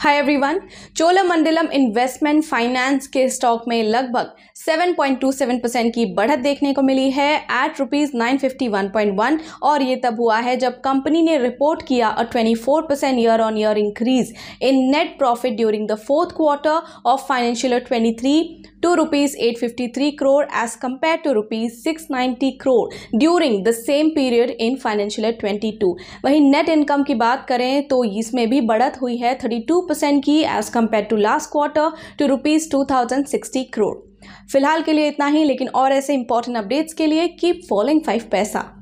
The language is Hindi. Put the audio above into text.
हाय एवरीवन चोलामंडलम इन्वेस्टमेंट फाइनेंस के स्टॉक में लगभग 7.27 परसेंट की बढ़त देखने को मिली है एट रुपीज नाइन और ये तब हुआ है जब कंपनी ने रिपोर्ट किया a 24 percent year on year increase in net profit during the fourth quarter of financial twenty three to rupees 853 crore as compared to rupees 690 crore during the same period in financial year 22 वहीं नेट इनकम की बात करें तो इसमें भी बढ़त हुई है 32 परसेंट की as compare to last quarter to rupees two crore फिलहाल के लिए इतना ही लेकिन और ऐसे इंपॉर्टेंट अपडेट्स के लिए कीप फॉलोइंग फाइव पैसा